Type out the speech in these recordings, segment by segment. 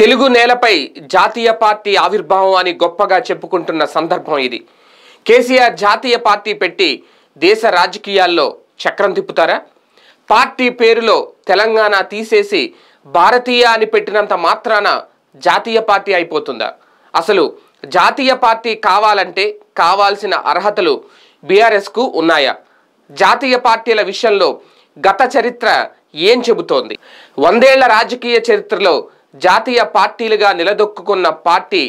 తెలుగు నేలపై జాతీయ పార్టీ ఆవిర్భావం అని గొప్పగా చెప్పుకుంటున్న సందర్భం ఇది కేసీఆర్ జాతీయ పార్టీ పెట్టి దేశ రాజకీయాల్లో చక్రం తిప్పుతారా పార్టీ పేరులో తెలంగాణ తీసేసి భారతీయ అని పెట్టినంత మాత్రాన జాతీయ పార్టీ అయిపోతుందా అసలు జాతీయ పార్టీ కావాలంటే కావాల్సిన అర్హతలు బీఆర్ఎస్కు ఉన్నాయా జాతీయ పార్టీల విషయంలో గత చరిత్ర ఏం చెబుతోంది వందేళ్ల రాజకీయ చరిత్రలో జాతీయ పార్టీలుగా నిలదొక్కుకున్న పార్టీ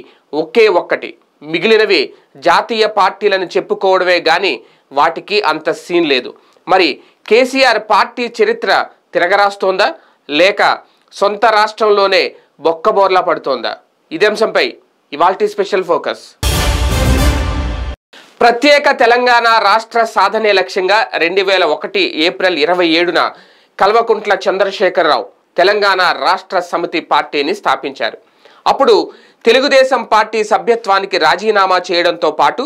ఒకే ఒక్కటి మిగిలినవి జాతీయ పార్టీలను చెప్పుకోవడమే కానీ వాటికి అంత సీన్ లేదు మరి కేసీఆర్ పార్టీ చరిత్ర తిరగరాస్తోందా లేక సొంత రాష్ట్రంలోనే బొక్కబోర్లా పడుతోందా ఇదే అంశంపై ఇవాల్టి స్పెషల్ ఫోకస్ ప్రత్యేక తెలంగాణ రాష్ట్ర సాధనే లక్ష్యంగా రెండు వేల ఒకటి ఏప్రిల్ ఇరవై ఏడున కల్వకుంట్ల చంద్రశేఖరరావు తెలంగాణ రాష్ట్ర సమితి పార్టీని స్థాపించారు అప్పుడు తెలుగుదేశం పార్టీ సభ్యత్వానికి రాజీనామా చేయడంతో పాటు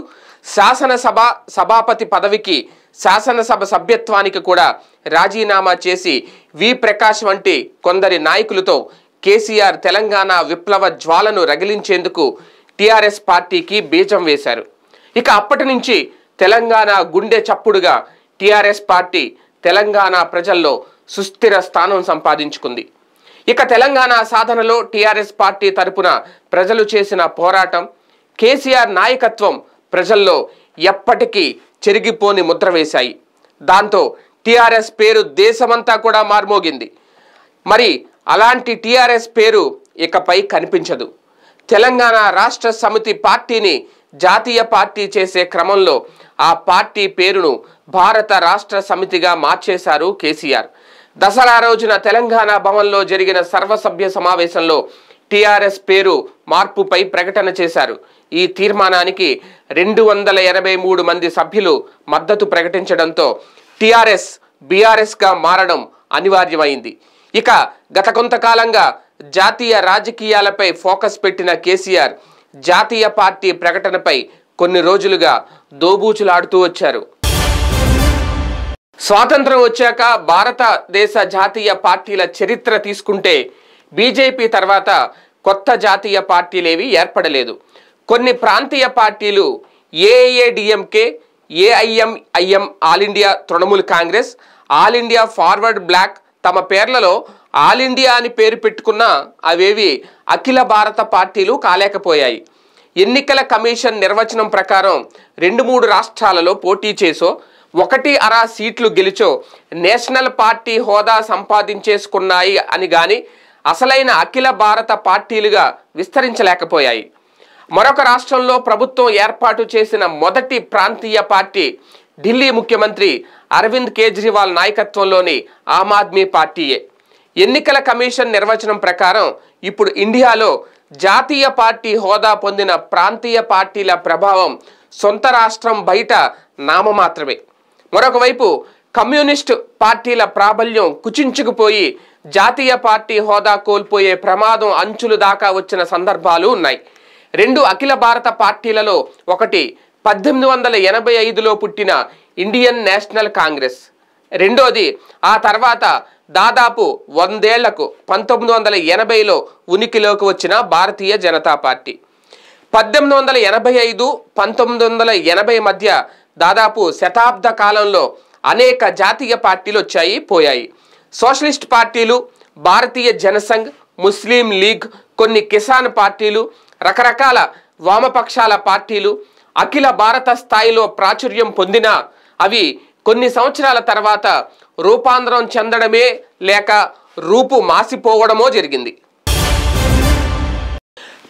శాసనసభ సభాపతి పదవికి శాసనసభ సభ్యత్వానికి కూడా రాజీనామా చేసి వి ప్రకాష్ వంటి కొందరి నాయకులతో కేసీఆర్ తెలంగాణ విప్లవ జ్వాలను రగిలించేందుకు టీఆర్ఎస్ పార్టీకి బీజం వేశారు ఇక అప్పటి నుంచి తెలంగాణ గుండె చప్పుడుగా టీఆర్ఎస్ పార్టీ తెలంగాణ ప్రజల్లో సుస్థిర స్థానం సంపాదించుకుంది ఇక తెలంగాణ సాధనలో టీఆర్ఎస్ పార్టీ తరపున ప్రజలు చేసిన పోరాటం కేసీఆర్ నాయకత్వం ప్రజల్లో ఎప్పటికీ చెరిగిపోని ముద్ర వేశాయి దాంతో టీఆర్ఎస్ పేరు దేశమంతా కూడా మార్మోగింది మరి అలాంటి టీఆర్ఎస్ పేరు ఇకపై కనిపించదు తెలంగాణ రాష్ట్ర సమితి పార్టీని జాతీయ పార్టీ చేసే క్రమంలో ఆ పార్టీ పేరును భారత రాష్ట్ర సమితిగా మార్చేశారు కేసీఆర్ దసరా రోజున తెలంగాణ భవన్లో జరిగిన సర్వసభ్య సమావేశంలో టీఆర్ఎస్ పేరు మార్పుపై ప్రకటన చేశారు ఈ తీర్మానానికి రెండు వందల ఎనభై మూడు మంది సభ్యులు మద్దతు ప్రకటించడంతో టీఆర్ఎస్ బీఆర్ఎస్గా మారడం అనివార్యమైంది ఇక గత కొంతకాలంగా జాతీయ రాజకీయాలపై ఫోకస్ పెట్టిన కేసీఆర్ జాతీయ పార్టీ ప్రకటనపై కొన్ని రోజులుగా దోబూచులాడుతూ వచ్చారు స్వాతంత్రం వచ్చాక భారతదేశ జాతీయ పార్టీల చరిత్ర తీసుకుంటే బీజేపీ తర్వాత కొత్త జాతీయ పార్టీలేవి ఏర్పడలేదు కొన్ని ప్రాంతీయ పార్టీలు AADMK AIMIM all India Trinamool Congress all India Forward Bloc తమ పేర్లలో ఆల్ ఇండియా అని పేరు పెట్టుకున్న అవేవి అఖిల భారత పార్టీలు కాలేకపోయాయి ఎన్నికల కమిషన్ నిర్వచనం ప్రకారం రెండు మూడు రాష్ట్రాలలో పోటీ చేసో ఒకటి అర సీట్లు గెలిచో నేషనల్ పార్టీ హోదా సంపాదించేసుకున్నాయి అని గాని అసలైన అఖిల భారత పార్టీలుగా విస్తరించలేకపోయాయి మరొక రాష్ట్రంలో ప్రభుత్వం ఏర్పాటు చేసిన మొదటి ప్రాంతీయ పార్టీ ఢిల్లీ ముఖ్యమంత్రి అరవింద్ కేజ్రీవాల్ నాయకత్వంలోని ఆమ్ ఆద్మీ పార్టీయే ఎన్నికల కమిషన్ నిర్వచనం ప్రకారం ఇప్పుడు ఇండియాలో జాతీయ పార్టీ హోదా పొందిన ప్రాంతీయ పార్టీల ప్రభావం సొంత రాష్ట్రం బయట నామమాత్రమే మరొకవైపు కమ్యూనిస్టు పార్టీల ప్రాబల్యం కుచించుకుపోయి జాతీయ పార్టీ హోదా కోల్పోయే ప్రమాదం అంచులు దాకా వచ్చిన సందర్భాలు ఉన్నాయి రెండు అఖిల భారత పార్టీలలో ఒకటి పద్దెనిమిది వందల ఎనభై ఐదులో పుట్టిన ఇండియన్ నేషనల్ కాంగ్రెస్ రెండోది ఆ తర్వాత దాదాపు వందేళ్లకు పంతొమ్మిది వందల ఎనభైలో ఉనికిలోకి వచ్చిన భారతీయ జనతా పార్టీ పద్దెనిమిది వందల ఎనభై ఐదు పంతొమ్మిది వందల ఎనభై మధ్య దాదాపు శతాబ్ద కాలంలో అనేక జాతీయ పార్టీలు వచ్చాయి పోయాయి సోషలిస్ట్ పార్టీలు భారతీయ జనసంఘ్ ముస్లిం లీగ్ కొన్ని కిసాన్ పార్టీలు రకరకాల వామపక్షాల పార్టీలు అఖిల భారత స్థాయిలో ప్రాచుర్యం పొందిన అవి కొన్ని సంవత్సరాల తర్వాత రూపాంతరం చెందడమే లేక రూపు మాసిపోవడమో జరిగింది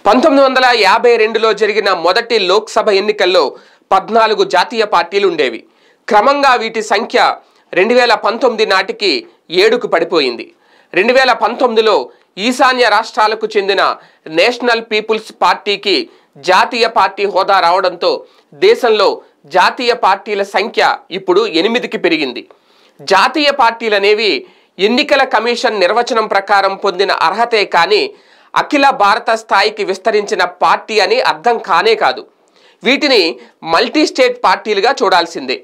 పంతొమ్మిది వందల యాభై రెండులో జరిగిన మొదటి లోక్సభ ఎన్నికల్లో పద్నాలుగు జాతీయ పార్టీలు ఉండేవి క్రమంగా వీటి సంఖ్య రెండు వేల పంతొమ్మిది నాటికి ఏడుకు పడిపోయింది రెండు వేల పంతొమ్మిదిలో ఈశాన్య రాష్ట్రాలకు చెందిన నేషనల్ పీపుల్స్ పార్టీకి జాతీయ పార్టీ హోదా రావడంతో దేశంలో జాతీయ పార్టీల సంఖ్య ఇప్పుడు ఎనిమిదికి పెరిగింది జాతీయ పార్టీలు అనేవి ఎన్నికల కమిషన్ నిర్వచనం ప్రకారం పొందిన అర్హతే కానీ అఖిల భారత స్థాయికి విస్తరించిన పార్టీ అని అర్థం కానే కాదు వీటిని మల్టీ స్టేట్ పార్టీలుగా చూడాల్సిందే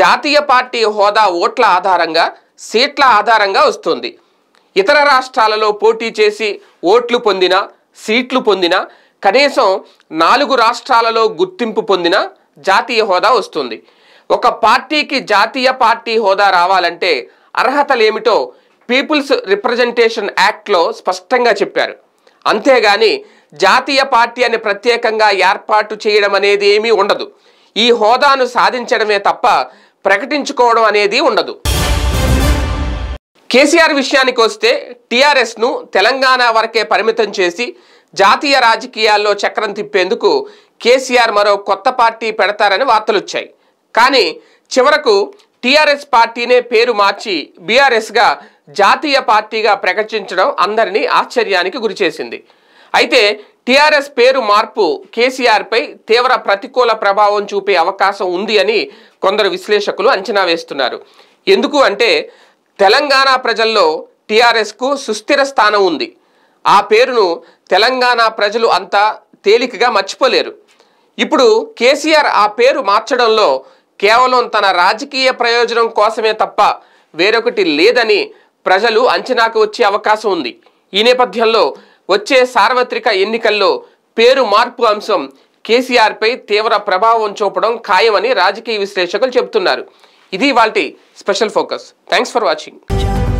జాతీయ పార్టీ హోదా ఓట్ల ఆధారంగా సీట్ల ఆధారంగా వస్తుంది ఇతర రాష్ట్రాలలో పోటీ చేసి ఓట్లు పొందిన సీట్లు పొందిన కనీసం నాలుగు రాష్ట్రాలలో గుర్తింపు పొందిన జాతీయ హోదా వస్తుంది ఒక పార్టీకి జాతీయ పార్టీ హోదా రావాలంటే అర్హతలేమిటో పీపుల్స్ రిప్రజెంటేషన్ యాక్ట్లో స్పష్టంగా చెప్పారు అంతేగాని జాతీయ పార్టీ అని ప్రత్యేకంగా ఏర్పాటు చేయడం అనేది ఏమీ ఉండదు ఈ హోదాను సాధించడమే తప్ప ప్రకటించుకోవడం అనేది ఉండదు కేసీఆర్ విషయానికి వస్తే టీఆర్ఎస్ను తెలంగాణ వరకే పరిమితం చేసి జాతీయ రాజకీయాల్లో చక్రం తిప్పేందుకు కేసీఆర్ మరో కొత్త పార్టీ పెడతారని వార్తలు వచ్చాయి కానీ చివరకు టీఆర్ఎస్ పార్టీనే పేరు మార్చి బీఆర్ఎస్గా జాతీయ పార్టీగా ప్రకటించడం అందరినీ ఆశ్చర్యానికి గురిచేసింది అయితే టీఆర్ఎస్ పేరు మార్పు కేసీఆర్పై తీవ్ర ప్రతికూల ప్రభావం చూపే అవకాశం ఉంది అని కొందరు విశ్లేషకులు అంచనా వేస్తున్నారు ఎందుకు అంటే తెలంగాణ ప్రజల్లో టీఆర్ఎస్కు సుస్థిర స్థానం ఉంది ఆ పేరును తెలంగాణ ప్రజలు అంతా తేలికగా మర్చిపోలేరు ఇప్పుడు కేసీఆర్ ఆ పేరు మార్చడంలో కేవలం తన రాజకీయ ప్రయోజనం కోసమే తప్ప వేరొకటి లేదని ప్రజలు అంచనాకు వచ్చే అవకాశం ఉంది ఈ నేపథ్యంలో వచ్చే సార్వత్రిక ఎన్నికల్లో పేరు మార్పు అంశం కేసీఆర్పై తీవ్ర ప్రభావం చూపడం ఖాయమని రాజకీయ విశ్లేషకులు చెబుతున్నారు ఇది వాళ్ళ special focus thanks for watching